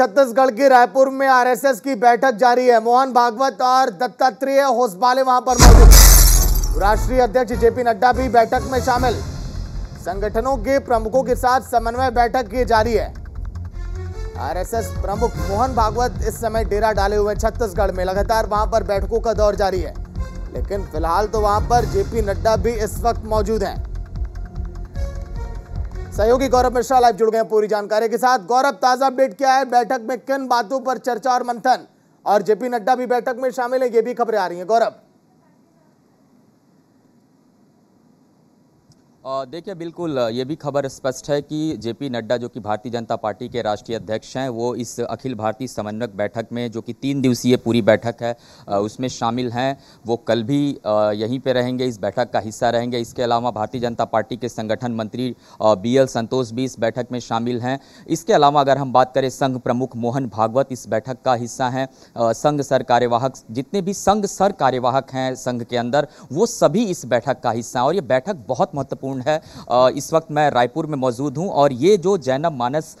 छत्तीसगढ़ की रायपुर में आरएसएस की बैठक जारी है मोहन भागवत और दत्तात्रेय होसबाले वहां पर मौजूद राष्ट्रीय अध्यक्ष जेपी नड्डा भी बैठक में शामिल संगठनों के प्रमुखों के साथ समन्वय बैठक की जारी है आरएसएस प्रमुख मोहन भागवत इस समय डेरा डाले हुए छत्तीसगढ़ में लगातार वहां पर बैठकों का दौर जारी है लेकिन फिलहाल तो वहां पर जेपी नड्डा भी इस वक्त मौजूद हैं सहयोगी गौरव मिश्रा लाइव जुड़ गए पूरी जानकारी के साथ गौरव ताजा अपडेट क्या है बैठक में किन बातों पर चर्चा और मंथन और जेपी नड्डा भी बैठक में शामिल है ये भी खबरें आ रही हैं गौरव देखिए बिल्कुल ये भी खबर स्पष्ट है कि जेपी नड्डा जो कि भारतीय जनता पार्टी के राष्ट्रीय अध्यक्ष हैं वो इस अखिल भारतीय समन्वयक बैठक में जो कि तीन दिवसीय पूरी बैठक है उसमें शामिल हैं वो कल भी यहीं पे रहेंगे इस बैठक का हिस्सा रहेंगे इसके अलावा भारतीय जनता पार्टी के संगठन मंत्री बी एल संतोष भी इस बैठक में शामिल हैं इसके अलावा अगर हम बात करें संघ प्रमुख मोहन भागवत इस बैठक का हिस्सा हैं संघ सर कार्यवाहक जितने भी संघ सर कार्यवाहक हैं संघ के अंदर वो सभी इस बैठक का हिस्सा हैं और ये बैठक बहुत महत्वपूर्ण महत्वपूर्ण है इस वक्त मैं रायपुर में मौजूद हूँ और ये जो जैनब मानस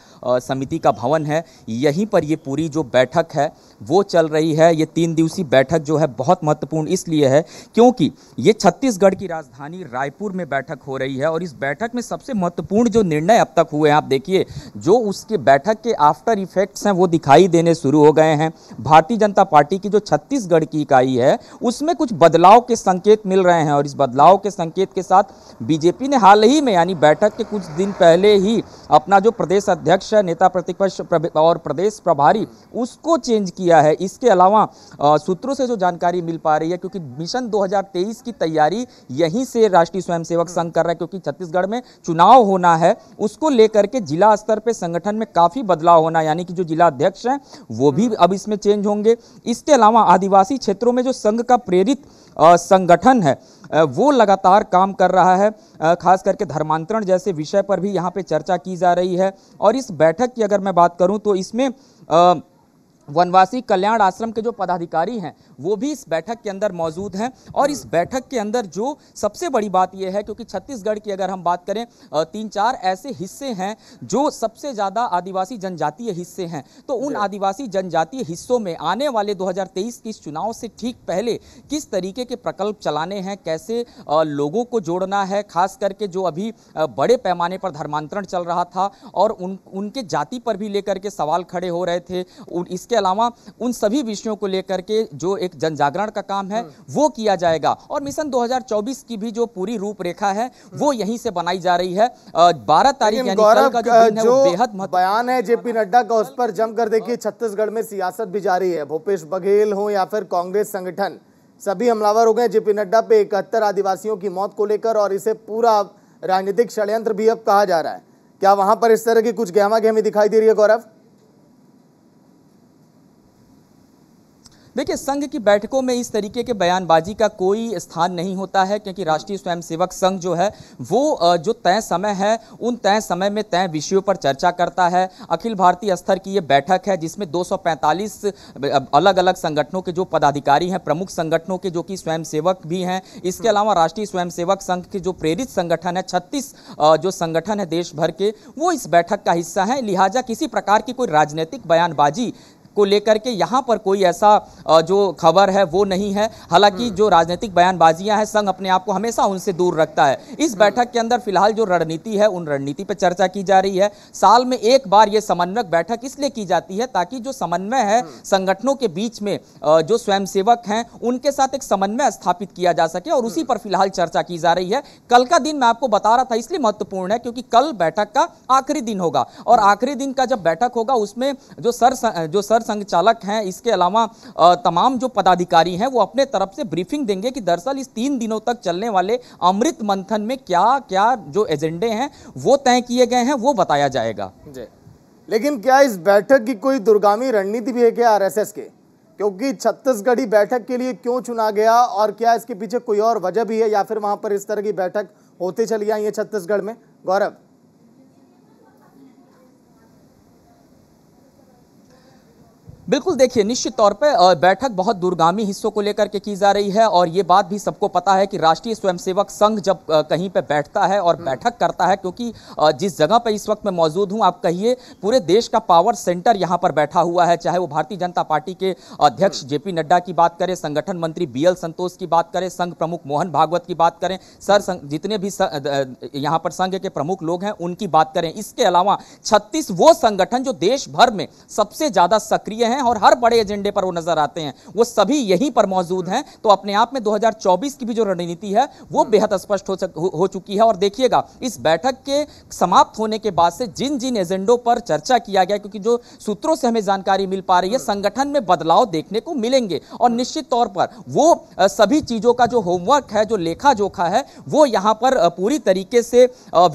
समिति का भवन है यहीं पर ये पूरी जो बैठक है वो चल रही है ये तीन दिवसीय बैठक जो है बहुत महत्वपूर्ण इसलिए है क्योंकि ये छत्तीसगढ़ की राजधानी रायपुर में बैठक हो रही है और इस बैठक में सबसे महत्वपूर्ण जो निर्णय अब तक हुए हैं आप देखिए जो उसके बैठक के आफ्टर इफेक्ट्स हैं वो दिखाई देने शुरू हो गए हैं भारतीय जनता पार्टी की जो छत्तीसगढ़ की इकाई है उसमें कुछ बदलाव के संकेत मिल रहे हैं और इस बदलाव के संकेत के साथ बीजेपी ने हाल ही में यानी बैठक के कुछ दिन पहले ही अपना जो प्रदेश अध्यक्ष है नेता प्रतिपक्ष और प्रदेश प्रभारी उसको चेंज किया है इसके अलावा सूत्रों से जो जानकारी मिल पा रही है क्योंकि मिशन 2023 की तैयारी यहीं से राष्ट्रीय स्वयंसेवक संघ कर रहा है क्योंकि छत्तीसगढ़ में चुनाव होना है उसको लेकर के जिला स्तर पर संगठन में काफ़ी बदलाव होना यानी कि जो जिला अध्यक्ष हैं वो भी हम्म। अब इसमें चेंज होंगे इसके अलावा आदिवासी क्षेत्रों में जो संघ का प्रेरित संगठन है वो लगातार काम कर रहा है खास करके धर्मांतरण जैसे विषय पर भी यहाँ पे चर्चा की जा रही है और इस बैठक की अगर मैं बात करूँ तो इसमें वनवासी कल्याण आश्रम के जो पदाधिकारी हैं वो भी इस बैठक के अंदर मौजूद हैं और इस बैठक के अंदर जो सबसे बड़ी बात यह है क्योंकि छत्तीसगढ़ की अगर हम बात करें तीन चार ऐसे हिस्से हैं जो सबसे ज़्यादा आदिवासी जनजातीय हिस्से हैं तो उन आदिवासी जनजातीय हिस्सों में आने वाले 2023 के चुनाव से ठीक पहले किस तरीके के प्रकल्प चलाने हैं कैसे लोगों को जोड़ना है खास करके जो अभी बड़े पैमाने पर धर्मांतरण चल रहा था और उन उनके जाति पर भी लेकर के सवाल खड़े हो रहे थे इसके अलावा उन सभी विषयों को लेकर के जो एक जन जागरण का काम है हाँ। वो किया जाएगा और मिशन 2024 की भी जो पूरी रूपरेखा है हाँ। वो यहीं से बनाई जा रही है बारह तारीख का जो, दिन जो बेहद बयान है जेपी हाँ। नड्डा का उस पर जमकर देखिए छत्तीसगढ़ में सियासत भी जारी है भूपेश बघेल हो या फिर कांग्रेस संगठन सभी हमलावर हो गए जेपी नड्डा पे इकहत्तर आदिवासियों की मौत को लेकर और इसे पूरा राजनीतिक षड्यंत्र भी अब कहा जा रहा है क्या वहां पर इस तरह की कुछ गहमा गहमी दिखाई दे रही है गौरव देखिए संघ की बैठकों में इस तरीके के बयानबाजी का कोई स्थान नहीं होता है क्योंकि राष्ट्रीय स्वयंसेवक संघ जो है वो जो तय समय है उन तय समय में तय विषयों पर चर्चा करता है अखिल भारतीय स्तर की ये बैठक है जिसमें 245 अलग अलग संगठनों के जो पदाधिकारी हैं प्रमुख संगठनों के जो कि स्वयंसेवक भी हैं इसके हम्म। अलावा राष्ट्रीय स्वयंसेवक संघ के जो प्रेरित संगठन है छत्तीस जो संगठन है देश भर के वो इस बैठक का हिस्सा है लिहाजा किसी प्रकार की कोई राजनीतिक बयानबाजी को लेकर के यहाँ पर कोई ऐसा जो खबर है वो नहीं है हालांकि हम्म। जो राजनीतिक बयानबाजियां हैं संघ अपने आप को हमेशा उनसे दूर रखता है इस हम्म। बैठक के अंदर फिलहाल जो रणनीति है उन रणनीति पर चर्चा की जा रही है साल में एक बार ये समन्वयक बैठक इसलिए की जाती है ताकि जो समन्वय है हम्म। संगठनों के बीच में जो स्वयंसेवक हैं उनके साथ एक समन्वय स्थापित किया जा सके और उसी पर फिलहाल चर्चा की जा रही है कल का दिन मैं आपको बता रहा था इसलिए महत्वपूर्ण है क्योंकि कल बैठक का आखिरी दिन होगा और आखिरी दिन का जब बैठक होगा उसमें जो सर जो सर संघ चालक हैं इसके अलावा तमाम जो पदाधिकारी हैं वो अपने तरफ से ब्रीफिंग देंगे कि दरअसल इस तीन दिनों तक चलने वाले अमृत मंथन में क्या क्या जो एजेंडे हैं वो तय किए गए हैं वो बताया जाएगा जी लेकिन क्या इस बैठक की कोई दुर्गामी रणनीति भी है क्या आर के क्योंकि छत्तीसगढ़ी बैठक के लिए क्यों चुना गया और क्या इसके पीछे कोई और वजह भी है या फिर वहां पर इस तरह की बैठक होते चली आई है छत्तीसगढ़ में गौरव बिल्कुल देखिए निश्चित तौर पर बैठक बहुत दूरगामी हिस्सों को लेकर के की जा रही है और ये बात भी सबको पता है कि राष्ट्रीय स्वयंसेवक संघ जब कहीं पर बैठता है और हम्म। बैठक करता है क्योंकि जिस जगह पर इस वक्त मैं मौजूद हूँ आप कहिए पूरे देश का पावर सेंटर यहाँ पर बैठा हुआ है चाहे वो भारतीय जनता पार्टी के अध्यक्ष हम्म। जेपी नड्डा की बात करें संगठन मंत्री बी संतोष की बात करें संघ प्रमुख मोहन भागवत की बात करें सर जितने भी यहाँ पर संघ के प्रमुख लोग हैं उनकी बात करें इसके अलावा छत्तीस वो संगठन जो देश भर में सबसे ज्यादा सक्रिय हैं हैं और हर बड़े एजेंडे पर वो नजर आते हैं वो सभी यहीं पर मौजूद हैं तो अपने आप में 2024 की भी जो रणनीति है वो बेहद स्पष्ट हो, हो, चुकी है और देखिएगा इस बैठक के समाप्त होने के बाद से जिन जिन एजेंडों पर चर्चा किया गया क्योंकि जो सूत्रों से हमें जानकारी मिल पा रही है संगठन में बदलाव देखने को मिलेंगे और निश्चित तौर पर वो सभी चीज़ों का जो होमवर्क है जो लेखा जोखा है वो यहां पर पूरी तरीके से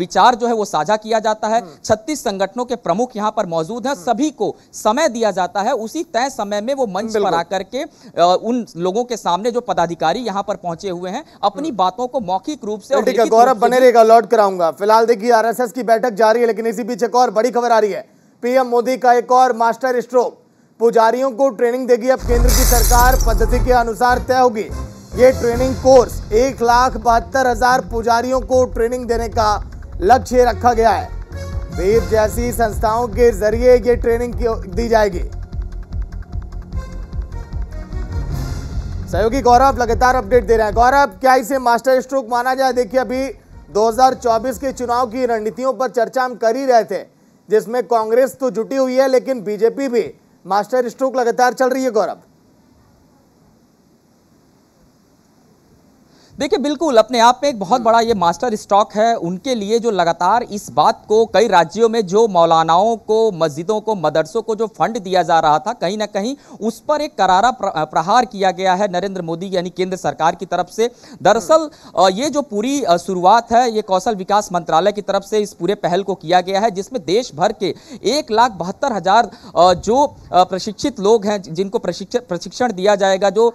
विचार जो है वो साझा किया जाता है छत्तीस संगठनों के प्रमुख यहां पर मौजूद हैं सभी को समय दिया जाता है उस उसी तय समय में वो मंच पर आकर के उन लोगों के सामने जो पदाधिकारी यहाँ पर पहुंचे हुए हैं अपनी हम्म। बातों को मौखिक रूप से गौरव बने रहेगा लौट कराऊंगा फिलहाल देखिए आर की बैठक जारी है लेकिन इसी बीच एक और बड़ी खबर आ रही है पीएम मोदी का एक और मास्टर स्ट्रोक पुजारियों को ट्रेनिंग देगी अब केंद्र की सरकार पद्धति के अनुसार तय होगी ये ट्रेनिंग कोर्स एक लाख बहत्तर हजार पुजारियों को ट्रेनिंग देने का लक्ष्य रखा गया है वेद जैसी संस्थाओं के जरिए ये ट्रेनिंग दी जाएगी सहयोगी गौरव लगातार अपडेट दे रहे हैं गौरव क्या इसे मास्टर स्ट्रोक माना जाए देखिए अभी 2024 के चुनाव की रणनीतियों पर चर्चा हम कर ही रहे थे जिसमें कांग्रेस तो जुटी हुई है लेकिन बीजेपी भी मास्टर स्ट्रोक लगातार चल रही है गौरव देखिए बिल्कुल अपने आप में एक बहुत बड़ा ये मास्टर स्टॉक है उनके लिए जो लगातार इस बात को कई राज्यों में जो मौलानाओं को मस्जिदों को मदरसों को जो फंड दिया जा रहा था कहीं ना कहीं उस पर एक करारा प्रहार किया गया है नरेंद्र मोदी यानी केंद्र सरकार की तरफ से दरअसल ये जो पूरी शुरुआत है ये कौशल विकास मंत्रालय की तरफ से इस पूरे पहल को किया गया है जिसमें देश भर के एक लाख बहत्तर हजार जो प्रशिक्षित लोग हैं जिनको प्रशिक्षण दिया जाएगा जो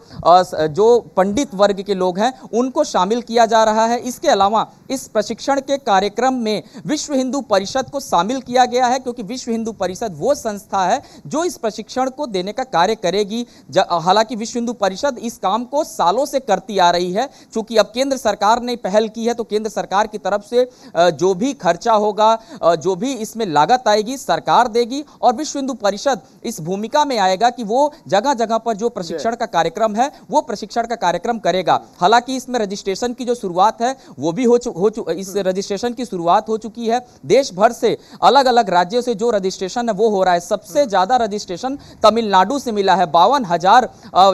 जो पंडित वर्ग के लोग हैं उन उनको शामिल किया जा रहा है इसके अलावा इस प्रशिक्षण के कार्यक्रम में विश्व हिंदू परिषद को शामिल किया गया है क्योंकि विश्व हिंदू परिषद वो संस्था है जो इस प्रशिक्षण को देने का कार्य करेगी हालांकि विश्व हिंदू परिषद इस काम को सालों से करती आ रही है चूंकि अब केंद्र सरकार ने पहल की है तो केंद्र सरकार की तरफ से जो भी खर्चा होगा जो भी इसमें लागत आएगी सरकार देगी और विश्व हिंदू परिषद इस भूमिका में आएगा कि वो जगह जगह पर जो प्रशिक्षण का कार्यक्रम है वो प्रशिक्षण का कार्यक्रम करेगा हालांकि इसमें रजिस्ट्रेशन की जो शुरुआत है वो भी हो चु, हो चु, इस रजिस्ट्रेशन की शुरुआत हो चुकी है देश भर से अलग अलग राज्यों से जो रजिस्ट्रेशन है वो हो रहा है सबसे ज़्यादा रजिस्ट्रेशन तमिलनाडु से मिला है बावन हजार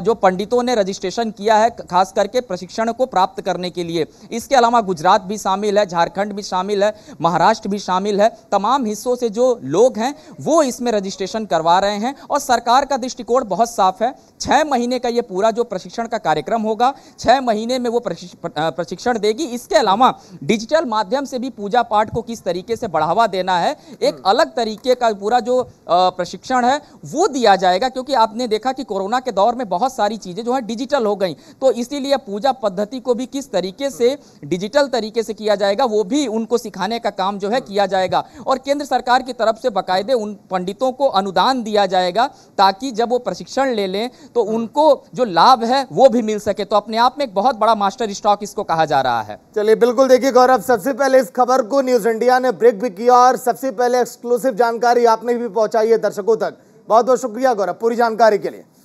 जो पंडितों ने रजिस्ट्रेशन किया है खास करके प्रशिक्षण को प्राप्त करने के लिए इसके अलावा गुजरात भी शामिल है झारखंड भी शामिल है महाराष्ट्र भी शामिल है तमाम हिस्सों से जो लोग हैं वो इसमें रजिस्ट्रेशन करवा रहे हैं और सरकार का दृष्टिकोण बहुत साफ है छह महीने का ये पूरा जो प्रशिक्षण का कार्यक्रम होगा छह महीने में वो प्रशिक्षण देगी इसके अलावा डिजिटल माध्यम से भी पूजा पाठ को किस तरीके से बढ़ावा देना है एक हम्म। अलग तरीके का पूरा जो प्रशिक्षण है वो दिया जाएगा क्योंकि आपने देखा कि कोरोना के दौर में बहुत सारी चीज़ें जो है डिजिटल हो गई तो इसीलिए पूजा पद्धति को भी किस तरीके से डिजिटल तरीके से किया जाएगा वो भी उनको सिखाने का काम जो है किया जाएगा और केंद्र सरकार की तरफ से बाकायदे उन पंडितों को अनुदान दिया जाएगा ताकि जब वो प्रशिक्षण ले लें तो हम्म। उनको जो लाभ है वो भी मिल सके तो अपने आप में एक बहुत बड़ा मास्टर ब्लास्टर स्टॉक इसको कहा जा रहा है चलिए बिल्कुल देखिए गौरव सबसे पहले इस खबर को न्यूज इंडिया ने ब्रेक भी किया और सबसे पहले एक्सक्लूसिव जानकारी आपने भी पहुंचाई है दर्शकों तक बहुत बहुत शुक्रिया गौरव पूरी जानकारी के लिए